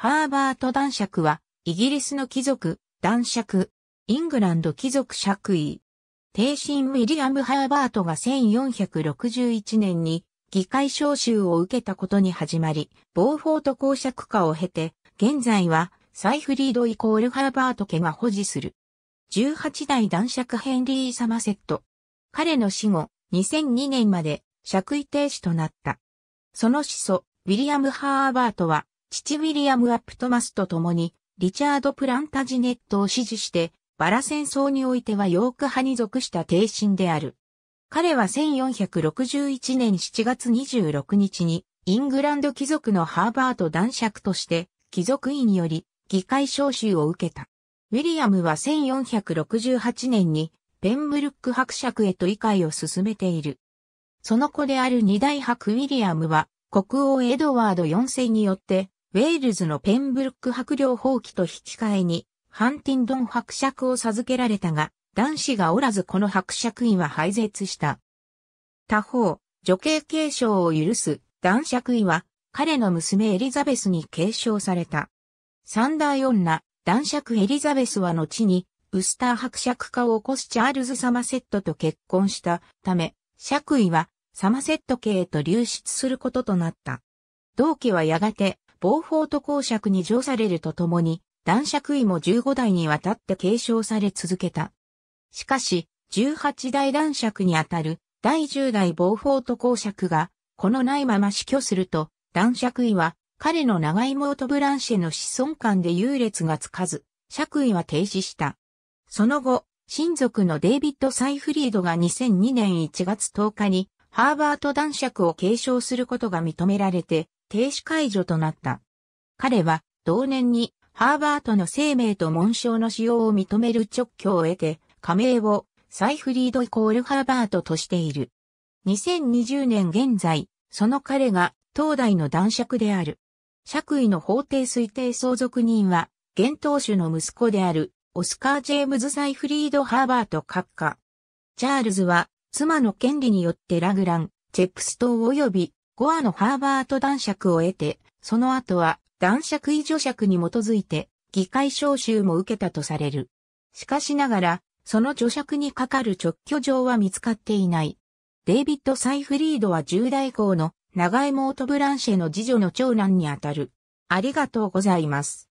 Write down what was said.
ハーバート男爵は、イギリスの貴族、男爵、イングランド貴族爵位。帝神ウィリアム・ハーバートが1461年に議会招集を受けたことに始まり、ボーフォート公爵化を経て、現在はサイフリードイコールハーバート家が保持する。18代男爵ヘンリー・サマセット。彼の死後、2002年まで爵位停止となった。その始祖、ウィリアム・ハーバートは、父ウィリアム・アップトマスと共に、リチャード・プランタジネットを支持して、バラ戦争においてはヨーク派に属した帝身である。彼は1461年7月26日に、イングランド貴族のハーバート男爵として、貴族院より議会召集を受けた。ウィリアムは1468年にペンブルック伯爵へと理解を進めている。その子である二大伯ウィリアムは国王エドワード4世によってウェールズのペンブルック伯領放棄と引き換えに、ハンティンドン伯爵を授けられたが、男子がおらずこの伯爵院は廃絶した。他方、女系継承を許す男爵位は、彼の娘エリザベスに継承された。三大女、男爵エリザベスは後に、ウスター伯爵家を起こすチャールズ・サマセットと結婚したため、爵位はサマセット家へと流出することとなった。同期はやがて暴法と公爵に乗されるとともに、男爵位も15代にわたって継承され続けた。しかし、18代男爵にあたる第10代暴法と公爵が、このないまま死去すると、男爵位は彼の長妹ブランシェの子孫間で優劣がつかず、爵位は停止した。その後、親族のデイビッド・サイフリードが2002年1月10日にハーバート男爵を継承することが認められて、停止解除となった。彼は同年にハーバートの生命と紋章の使用を認める直挙を得て、加盟をサイフリードイコールハーバートとしている。2020年現在、その彼が東大の男爵である。爵位の法定推定相続人は、現当主の息子である、オスカー・ジェームズ・サイフリード・ハーバート閣下。チャールズは、妻の権利によってラグラン、チェップス島及びゴアのハーバート男爵を得て、その後は男爵位助爵に基づいて議会召集も受けたとされる。しかしながら、その助爵にかかる直居状は見つかっていない。デイビッド・サイフリードは10代後の長いモート・ブランシェの次女の長男にあたる。ありがとうございます。